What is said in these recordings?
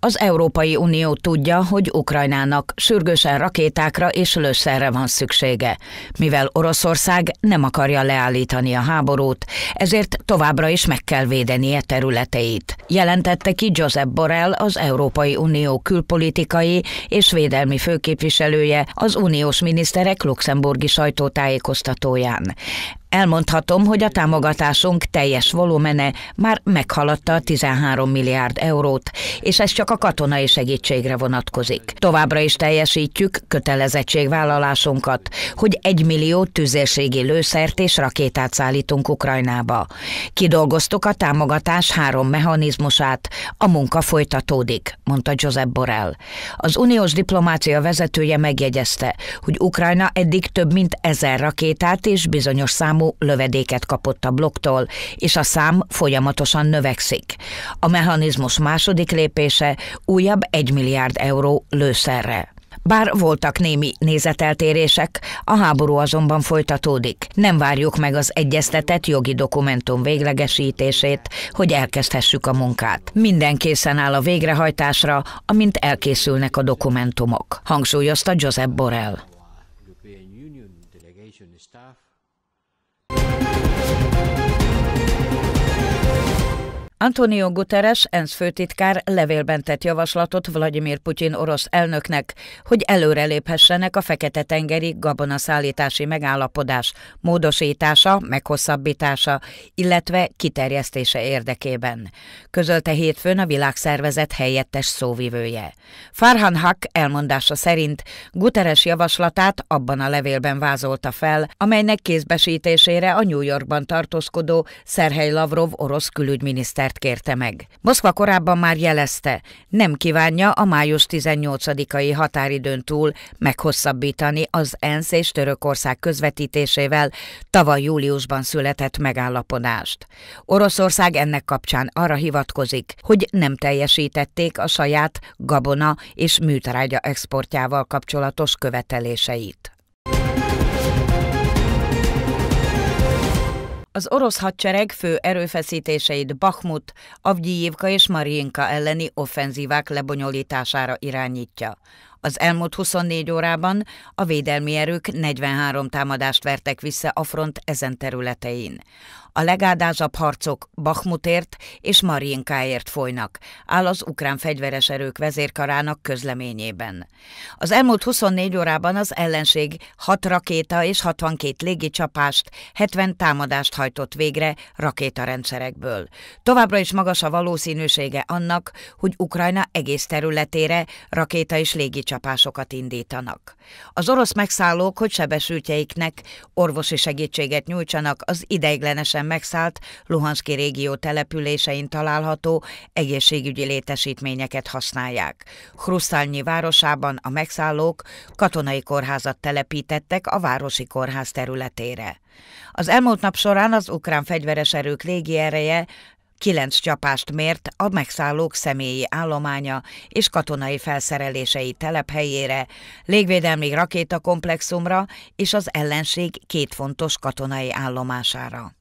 Az Európai Unió tudja, hogy Ukrajnának sürgősen rakétákra és lőszerre van szüksége, mivel Oroszország nem akarja leállítani a háborút, ezért továbbra is meg kell védenie területeit. Jelentette ki Josep Borrell, az Európai Unió külpolitikai és védelmi főképviselője az uniós miniszterek luxemburgi sajtótájékoztatóján. Elmondhatom, hogy a támogatásunk teljes volumene már meghaladta a 13 milliárd eurót, és ez csak a katonai segítségre vonatkozik. Továbbra is teljesítjük kötelezettségvállalásunkat, hogy egy millió tüzérségi lőszert és rakétát szállítunk Ukrajnába. Kidolgoztuk a támogatás három mechanizmusát, a munka folytatódik, mondta Josep Borrell. Az uniós diplomácia vezetője megjegyezte, hogy Ukrajna eddig több mint ezer rakétát és bizonyos számokat számú lövedéket kapott a blokktól, és a szám folyamatosan növekszik. A mechanizmus második lépése újabb 1 milliárd euró lőszerre. Bár voltak némi nézeteltérések, a háború azonban folytatódik. Nem várjuk meg az egyeztetett jogi dokumentum véglegesítését, hogy elkezdhessük a munkát. Minden készen áll a végrehajtásra, amint elkészülnek a dokumentumok, hangsúlyozta Josep Borrell. Antonio Guterres, ENSZ főtitkár levélben tett javaslatot Vladimir Putyin orosz elnöknek, hogy előreléphessenek a Fekete-tengeri gabonaszállítási megállapodás módosítása, meghosszabbítása, illetve kiterjesztése érdekében. Közölte hétfőn a világszervezet helyettes szóvivője. Farhan Hak elmondása szerint Guterres javaslatát abban a levélben vázolta fel, amelynek kézbesítésére a New Yorkban tartózkodó Szerhely Lavrov orosz külügyminiszter határidőt kérte meg. Moszkva korábban már jelezte, nem kívánja a május 18-ai határidőn túl meghosszabbítani az ENSZ és Törökország közvetítésével tavaly júliusban született megállapodást. Oroszország ennek kapcsán arra hivatkozik, hogy nem teljesítették a saját gabona és műtrágya exportjával kapcsolatos követeléseit. Az orosz hadsereg fő erőfeszítéseit Bakhmut, Avgyijivka és Mariinka elleni offenzívák lebonyolítására irányítja. Az elmúlt 24 órában a védelmi erők 43 támadást vertek vissza a front ezen területein. A legádázabb harcok Bakhmutért és Mariinkáért folynak, áll az ukrán fegyveres erők vezérkarának közleményében. Az elmúlt 24 órában az ellenség 6 rakéta és 62 légicsapást, 70 támadást hajtott végre rakétarendszerekből. Továbbra is magas a valószínűsége annak, hogy Ukrajna egész területére rakéta és légicsapás csapásokat indítanak. Az orosz megszállók, hogy sebesültjeiknek orvosi segítséget nyújtsanak az ideiglenesen megszállt Luhanszki régió településein található egészségügyi létesítményeket használják. Hruszálnyi városában a megszállók katonai kórházat telepítettek a városi kórház területére. Az elmúlt nap során az ukrán fegyveres erők légiereje Kilenc csapást mért a megszállók személyi állománya és katonai felszerelései telephelyére, légvédelmi rakétakomplexumra és az ellenség két fontos katonai állomására.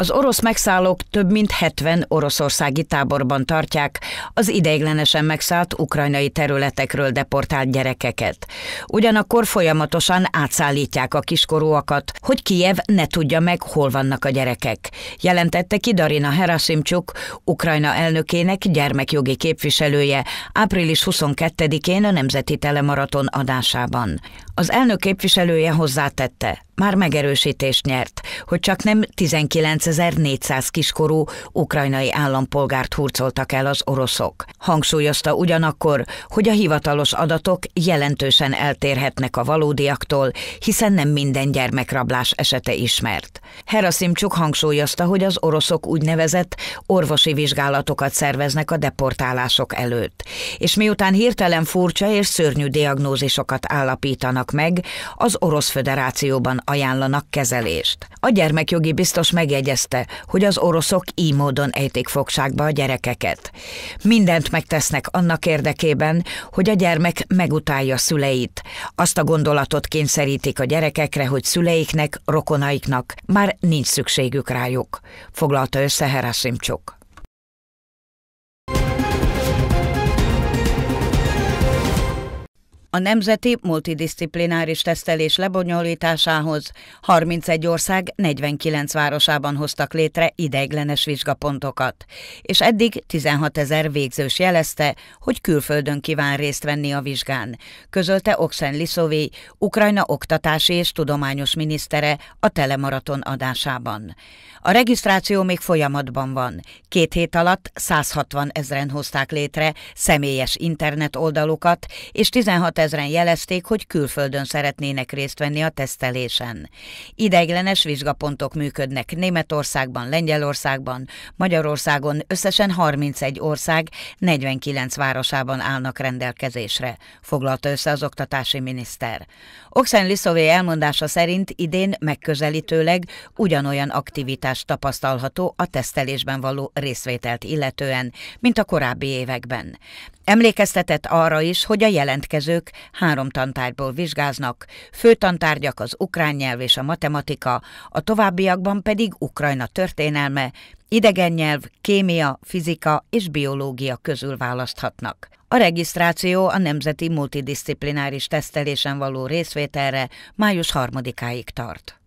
Az orosz megszállók több mint 70 oroszországi táborban tartják az ideiglenesen megszállt ukrajnai területekről deportált gyerekeket. Ugyanakkor folyamatosan átszállítják a kiskorúakat, hogy Kijev ne tudja meg, hol vannak a gyerekek. Jelentette ki Darina Herasimcsuk, Ukrajna elnökének gyermekjogi képviselője április 22-én a Nemzeti Telemaraton adásában. Az elnök képviselője hozzátette, már megerősítést nyert, hogy csak nem 19.400 kiskorú ukrajnai állampolgárt hurcoltak el az oroszok. Hangsúlyozta ugyanakkor, hogy a hivatalos adatok jelentősen eltérhetnek a valódiaktól, hiszen nem minden gyermekrablás esete ismert. Herasimcsuk hangsúlyozta, hogy az oroszok úgynevezett orvosi vizsgálatokat szerveznek a deportálások előtt, és miután hirtelen furcsa és szörnyű diagnózisokat állapítanak meg, az Orosz Föderációban ajánlanak kezelést. A gyermekjogi biztos megjegyezte, hogy az oroszok így módon ejtik fogságba a gyerekeket. Mindent megtesznek annak érdekében, hogy a gyermek megutálja szüleit. Azt a gondolatot kényszerítik a gyerekekre, hogy szüleiknek, rokonaiknak már nincs szükségük rájuk, foglalta össze Herasimcsuk. a nemzeti multidisziplináris tesztelés lebonyolításához 31 ország 49 városában hoztak létre ideiglenes vizsgapontokat, és eddig 16 ezer végzős jelezte, hogy külföldön kíván részt venni a vizsgán, közölte Oksen Liszovi, Ukrajna oktatási és tudományos minisztere a Telemaraton adásában. A regisztráció még folyamatban van. Két hét alatt 160 ezeren hozták létre személyes internet oldalukat, és 16 ezren jelezték, hogy külföldön szeretnének részt venni a tesztelésen. Ideiglenes vizsgapontok működnek Németországban, Lengyelországban, Magyarországon összesen 31 ország 49 városában állnak rendelkezésre, foglalta össze az oktatási miniszter. Oxen Liszové elmondása szerint idén megközelítőleg ugyanolyan aktivitást tapasztalható a tesztelésben való részvételt illetően, mint a korábbi években. Emlékeztetett arra is, hogy a jelentkezők három tantárgyból vizsgáznak, főtantárgyak az ukrán nyelv és a matematika, a továbbiakban pedig Ukrajna történelme, idegen nyelv, kémia, fizika és biológia közül választhatnak. A regisztráció a Nemzeti Multidisziplináris Tesztelésen való részvételre május 3-áig tart.